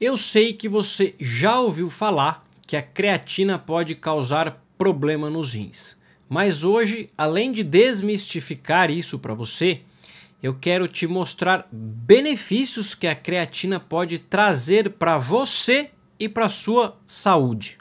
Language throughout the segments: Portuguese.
Eu sei que você já ouviu falar que a creatina pode causar problema nos rins. Mas hoje, além de desmistificar isso para você, eu quero te mostrar benefícios que a creatina pode trazer para você e para sua saúde.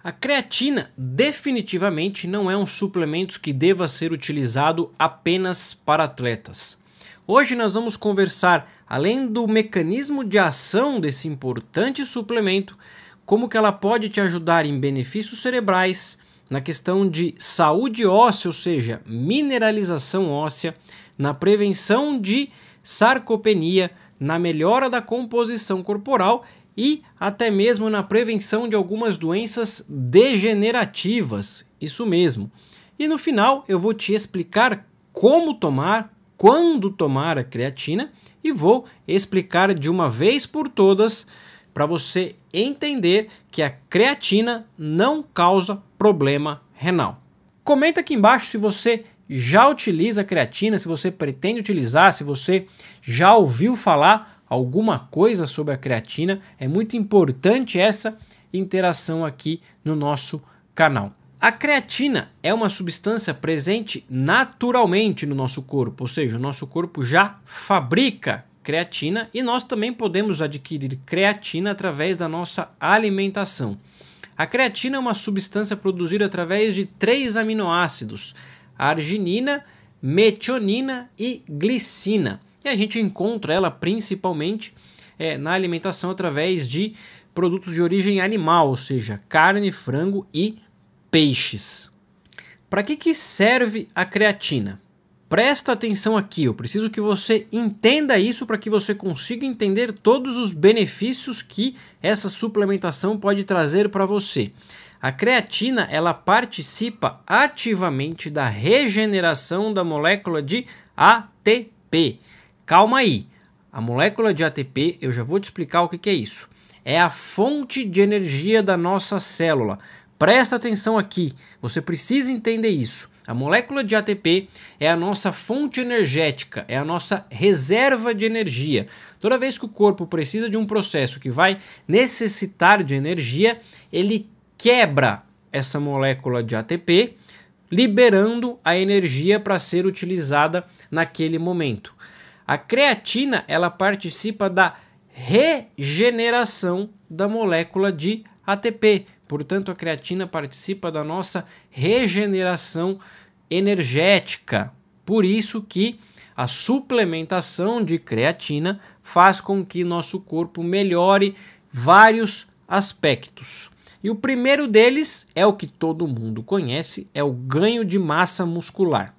A creatina definitivamente não é um suplemento que deva ser utilizado apenas para atletas. Hoje nós vamos conversar, além do mecanismo de ação desse importante suplemento, como que ela pode te ajudar em benefícios cerebrais, na questão de saúde óssea, ou seja, mineralização óssea, na prevenção de sarcopenia, na melhora da composição corporal e até mesmo na prevenção de algumas doenças degenerativas. Isso mesmo. E no final eu vou te explicar como tomar, quando tomar a creatina e vou explicar de uma vez por todas para você entender que a creatina não causa problema renal. Comenta aqui embaixo se você já utiliza creatina, se você pretende utilizar, se você já ouviu falar alguma coisa sobre a creatina. É muito importante essa interação aqui no nosso canal. A creatina é uma substância presente naturalmente no nosso corpo, ou seja, o nosso corpo já fabrica creatina e nós também podemos adquirir creatina através da nossa alimentação. A creatina é uma substância produzida através de três aminoácidos: arginina, metionina e glicina. E a gente encontra ela principalmente é, na alimentação através de produtos de origem animal, ou seja, carne, frango e peixes. Para que, que serve a creatina? Presta atenção aqui, eu preciso que você entenda isso para que você consiga entender todos os benefícios que essa suplementação pode trazer para você. A creatina, ela participa ativamente da regeneração da molécula de ATP. Calma aí. A molécula de ATP, eu já vou te explicar o que, que é isso. É a fonte de energia da nossa célula, Presta atenção aqui, você precisa entender isso. A molécula de ATP é a nossa fonte energética, é a nossa reserva de energia. Toda vez que o corpo precisa de um processo que vai necessitar de energia, ele quebra essa molécula de ATP, liberando a energia para ser utilizada naquele momento. A creatina, ela participa da regeneração da molécula de ATP. Portanto, a creatina participa da nossa regeneração energética. Por isso que a suplementação de creatina faz com que nosso corpo melhore vários aspectos. E o primeiro deles é o que todo mundo conhece, é o ganho de massa muscular.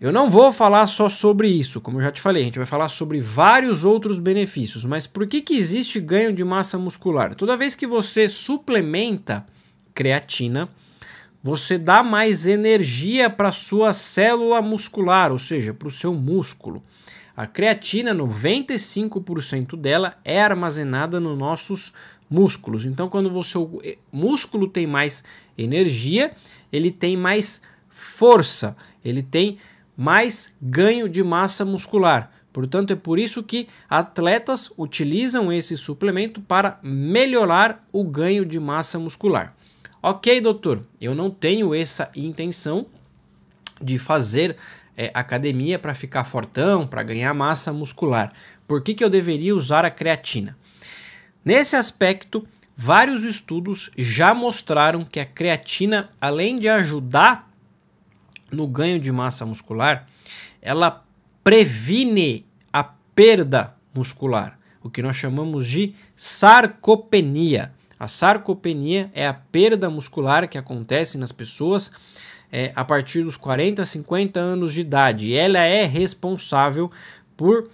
Eu não vou falar só sobre isso, como eu já te falei, a gente vai falar sobre vários outros benefícios, mas por que, que existe ganho de massa muscular? Toda vez que você suplementa creatina, você dá mais energia para sua célula muscular, ou seja, para o seu músculo. A creatina, 95% dela é armazenada nos nossos músculos. Então, quando o seu eh, músculo tem mais energia, ele tem mais força, ele tem mais ganho de massa muscular. Portanto, é por isso que atletas utilizam esse suplemento para melhorar o ganho de massa muscular. Ok, doutor, eu não tenho essa intenção de fazer é, academia para ficar fortão, para ganhar massa muscular. Por que, que eu deveria usar a creatina? Nesse aspecto, vários estudos já mostraram que a creatina, além de ajudar no ganho de massa muscular, ela previne a perda muscular, o que nós chamamos de sarcopenia. A sarcopenia é a perda muscular que acontece nas pessoas é, a partir dos 40, 50 anos de idade. Ela é responsável por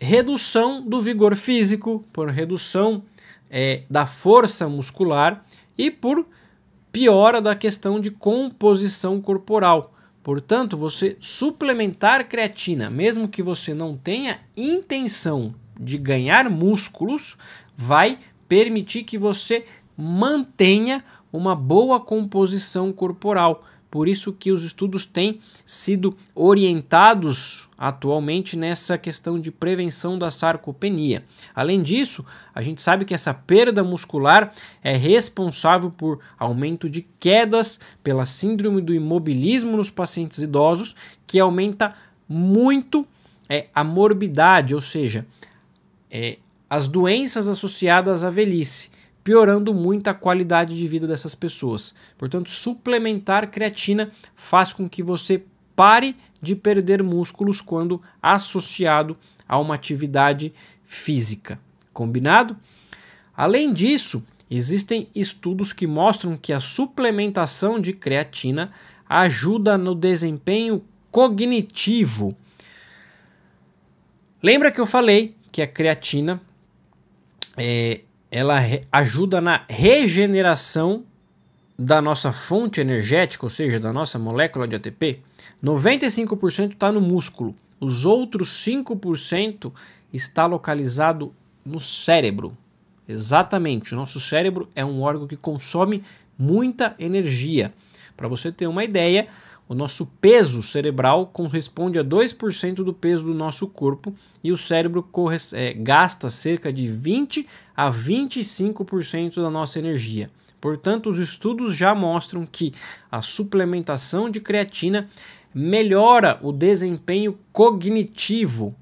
redução do vigor físico, por redução é, da força muscular e por piora da questão de composição corporal. Portanto, você suplementar creatina, mesmo que você não tenha intenção de ganhar músculos, vai permitir que você mantenha uma boa composição corporal, por isso que os estudos têm sido orientados atualmente nessa questão de prevenção da sarcopenia. Além disso, a gente sabe que essa perda muscular é responsável por aumento de quedas pela síndrome do imobilismo nos pacientes idosos, que aumenta muito é, a morbidade, ou seja, é, as doenças associadas à velhice piorando muito a qualidade de vida dessas pessoas. Portanto, suplementar creatina faz com que você pare de perder músculos quando associado a uma atividade física. Combinado? Além disso, existem estudos que mostram que a suplementação de creatina ajuda no desempenho cognitivo. Lembra que eu falei que a creatina é, ela ajuda na regeneração da nossa fonte energética, ou seja, da nossa molécula de ATP, 95% está no músculo. Os outros 5% está localizado no cérebro. Exatamente, o nosso cérebro é um órgão que consome muita energia. Para você ter uma ideia, o nosso peso cerebral corresponde a 2% do peso do nosso corpo e o cérebro é, gasta cerca de 20 a 25% da nossa energia. Portanto, os estudos já mostram que a suplementação de creatina melhora o desempenho cognitivo,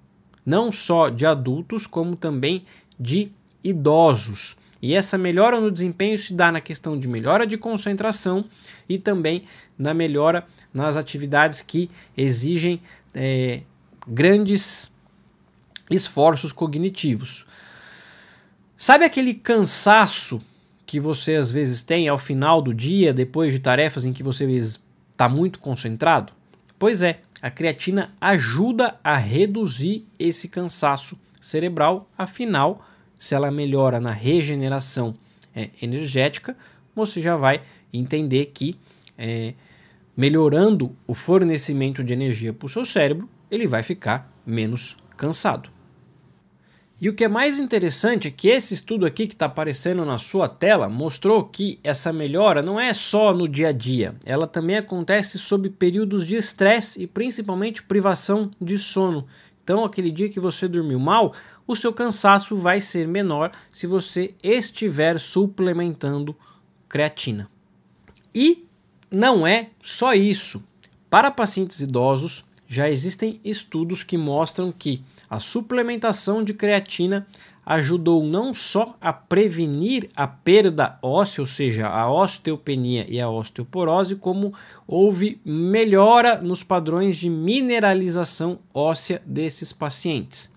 não só de adultos, como também de idosos. E essa melhora no desempenho se dá na questão de melhora de concentração e também na melhora nas atividades que exigem é, grandes esforços cognitivos. Sabe aquele cansaço que você às vezes tem ao final do dia, depois de tarefas em que você está muito concentrado? Pois é, a creatina ajuda a reduzir esse cansaço cerebral, afinal, se ela melhora na regeneração é, energética, você já vai entender que é, melhorando o fornecimento de energia para o seu cérebro, ele vai ficar menos cansado. E o que é mais interessante é que esse estudo aqui que está aparecendo na sua tela mostrou que essa melhora não é só no dia a dia, ela também acontece sob períodos de estresse e principalmente privação de sono. Então, aquele dia que você dormiu mal, o seu cansaço vai ser menor se você estiver suplementando creatina. E não é só isso. Para pacientes idosos, já existem estudos que mostram que a suplementação de creatina ajudou não só a prevenir a perda óssea, ou seja, a osteopenia e a osteoporose, como houve melhora nos padrões de mineralização óssea desses pacientes.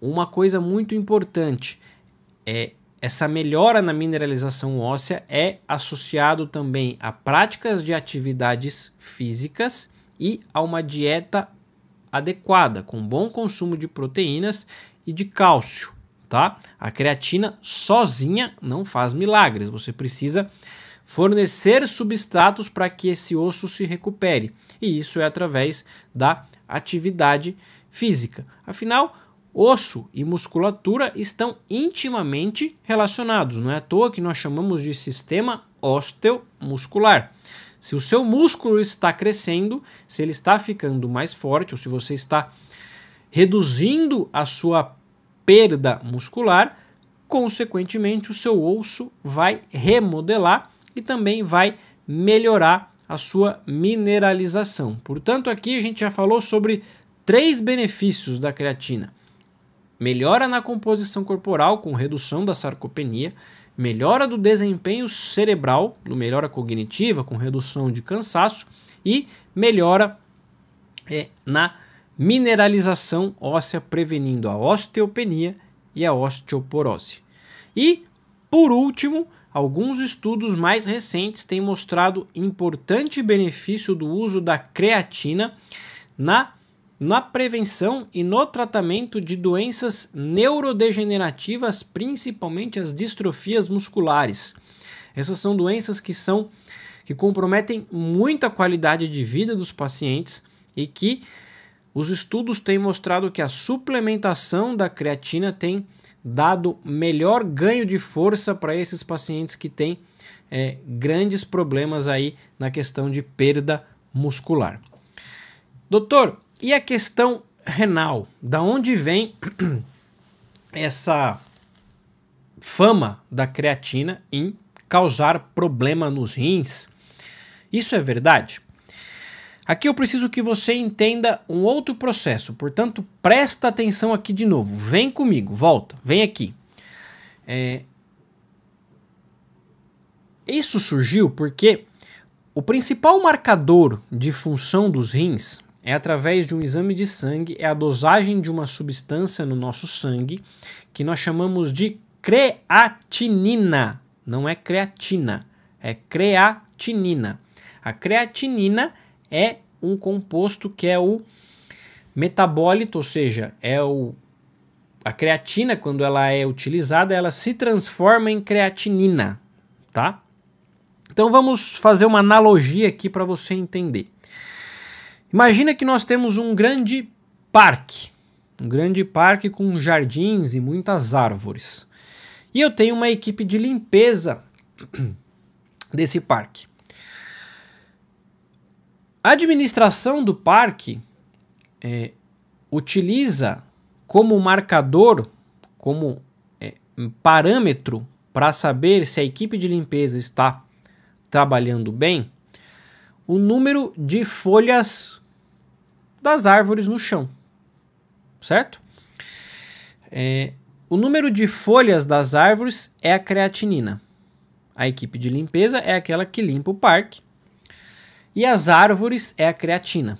Uma coisa muito importante é essa melhora na mineralização óssea é associado também a práticas de atividades físicas e a uma dieta adequada, com bom consumo de proteínas e de cálcio, tá? A creatina sozinha não faz milagres, você precisa fornecer substratos para que esse osso se recupere, e isso é através da atividade física. Afinal, Osso e musculatura estão intimamente relacionados, não é à toa que nós chamamos de sistema osteomuscular. Se o seu músculo está crescendo, se ele está ficando mais forte ou se você está reduzindo a sua perda muscular, consequentemente o seu osso vai remodelar e também vai melhorar a sua mineralização. Portanto, aqui a gente já falou sobre três benefícios da creatina melhora na composição corporal com redução da sarcopenia, melhora do desempenho cerebral, no melhora cognitiva com redução de cansaço e melhora é, na mineralização óssea, prevenindo a osteopenia e a osteoporose. E, por último, alguns estudos mais recentes têm mostrado importante benefício do uso da creatina na na prevenção e no tratamento de doenças neurodegenerativas, principalmente as distrofias musculares. Essas são doenças que são que comprometem muita qualidade de vida dos pacientes e que os estudos têm mostrado que a suplementação da creatina tem dado melhor ganho de força para esses pacientes que têm é, grandes problemas aí na questão de perda muscular. Doutor, e a questão renal, da onde vem essa fama da creatina em causar problema nos rins? Isso é verdade? Aqui eu preciso que você entenda um outro processo, portanto, presta atenção aqui de novo. Vem comigo, volta, vem aqui. É... Isso surgiu porque o principal marcador de função dos rins é através de um exame de sangue, é a dosagem de uma substância no nosso sangue que nós chamamos de creatinina. Não é creatina, é creatinina. A creatinina é um composto que é o metabólito, ou seja, é o a creatina quando ela é utilizada, ela se transforma em creatinina, tá? Então vamos fazer uma analogia aqui para você entender. Imagina que nós temos um grande parque, um grande parque com jardins e muitas árvores. E eu tenho uma equipe de limpeza desse parque. A administração do parque é, utiliza como marcador, como é, parâmetro para saber se a equipe de limpeza está trabalhando bem, o número de folhas das árvores no chão, certo? É, o número de folhas das árvores é a creatinina. A equipe de limpeza é aquela que limpa o parque. E as árvores é a creatina.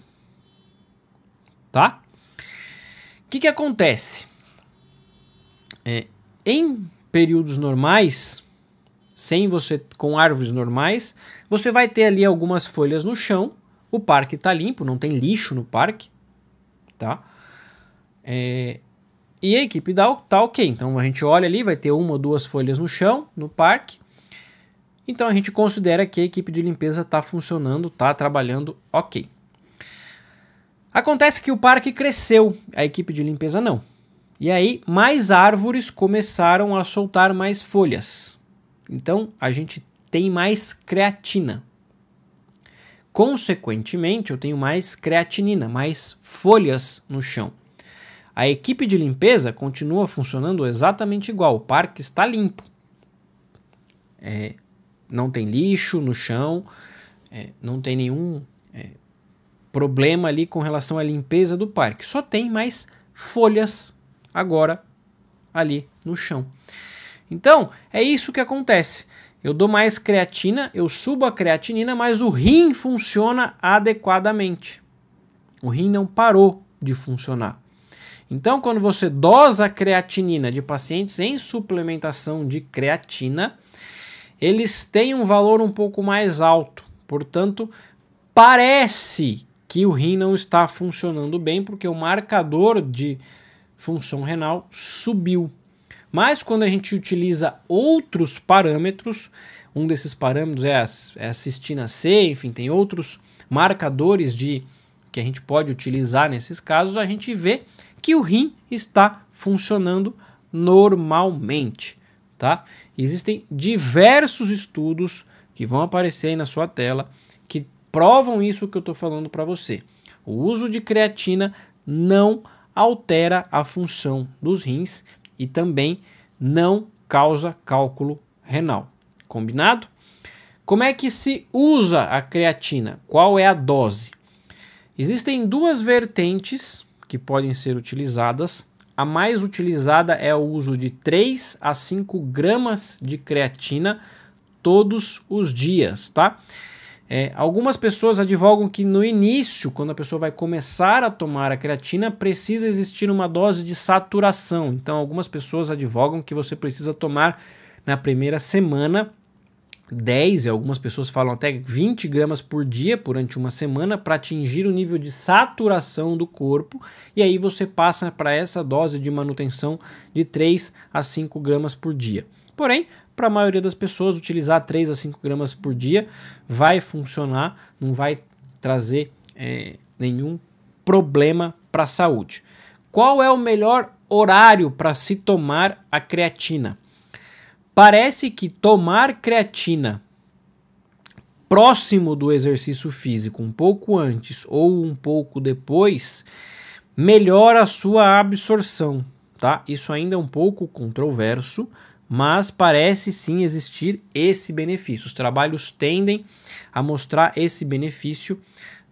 Tá? O que, que acontece? É, em períodos normais, sem você com árvores normais, você vai ter ali algumas folhas no chão o parque está limpo, não tem lixo no parque, tá? É, e a equipe dá, tá ok. Então a gente olha ali, vai ter uma ou duas folhas no chão, no parque. Então a gente considera que a equipe de limpeza está funcionando, está trabalhando ok. Acontece que o parque cresceu, a equipe de limpeza não. E aí, mais árvores começaram a soltar mais folhas. Então a gente tem mais creatina. Consequentemente, eu tenho mais creatinina, mais folhas no chão. A equipe de limpeza continua funcionando exatamente igual, o parque está limpo. É, não tem lixo no chão, é, não tem nenhum é, problema ali com relação à limpeza do parque. Só tem mais folhas agora ali no chão. Então, é isso que acontece. Eu dou mais creatina, eu subo a creatinina, mas o rim funciona adequadamente. O rim não parou de funcionar. Então, quando você dosa a creatinina de pacientes em suplementação de creatina, eles têm um valor um pouco mais alto. Portanto, parece que o rim não está funcionando bem porque o marcador de função renal subiu. Mas quando a gente utiliza outros parâmetros, um desses parâmetros é a, é a cistina C, enfim, tem outros marcadores de que a gente pode utilizar nesses casos, a gente vê que o rim está funcionando normalmente, tá? Existem diversos estudos que vão aparecer aí na sua tela que provam isso que eu estou falando para você. O uso de creatina não altera a função dos rins e também não causa cálculo renal. Combinado? Como é que se usa a creatina? Qual é a dose? Existem duas vertentes que podem ser utilizadas. A mais utilizada é o uso de 3 a 5 gramas de creatina todos os dias, tá? É, algumas pessoas advogam que no início, quando a pessoa vai começar a tomar a creatina, precisa existir uma dose de saturação. Então, algumas pessoas advogam que você precisa tomar na primeira semana 10 e algumas pessoas falam até 20 gramas por dia durante uma semana para atingir o nível de saturação do corpo e aí você passa para essa dose de manutenção de 3 a 5 gramas por dia. Porém, para a maioria das pessoas, utilizar 3 a 5 gramas por dia vai funcionar, não vai trazer é, nenhum problema para a saúde. Qual é o melhor horário para se tomar a creatina? Parece que tomar creatina próximo do exercício físico, um pouco antes ou um pouco depois, melhora a sua absorção, tá? Isso ainda é um pouco controverso, mas parece sim existir esse benefício. Os trabalhos tendem a mostrar esse benefício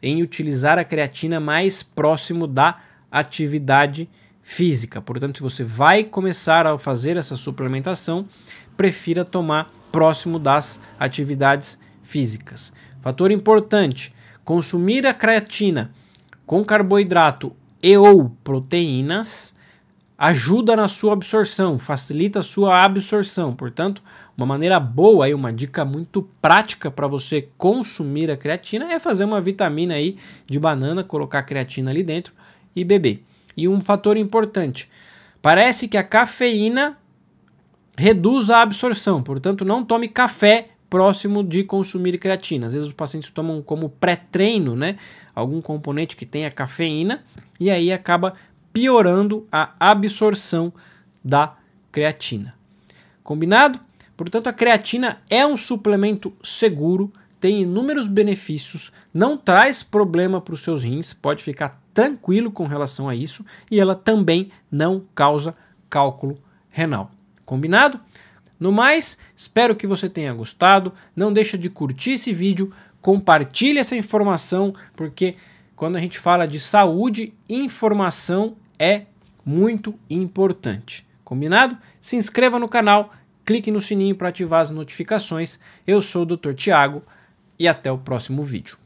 em utilizar a creatina mais próximo da atividade física. Portanto, se você vai começar a fazer essa suplementação, prefira tomar próximo das atividades físicas. Fator importante: consumir a creatina com carboidrato e ou proteínas ajuda na sua absorção, facilita a sua absorção. Portanto, uma maneira boa e uma dica muito prática para você consumir a creatina é fazer uma vitamina aí de banana, colocar a creatina ali dentro e beber. E um fator importante, parece que a cafeína reduz a absorção, portanto, não tome café próximo de consumir creatina. Às vezes os pacientes tomam como pré-treino, né? Algum componente que tenha cafeína e aí acaba piorando a absorção da creatina. Combinado? Portanto, a creatina é um suplemento seguro, tem inúmeros benefícios, não traz problema para os seus rins, pode ficar tranquilo com relação a isso e ela também não causa cálculo renal. Combinado? No mais, espero que você tenha gostado. Não deixa de curtir esse vídeo, compartilhe essa informação, porque quando a gente fala de saúde, informação é muito importante. Combinado? Se inscreva no canal, clique no sininho para ativar as notificações. Eu sou o Dr. Tiago e até o próximo vídeo.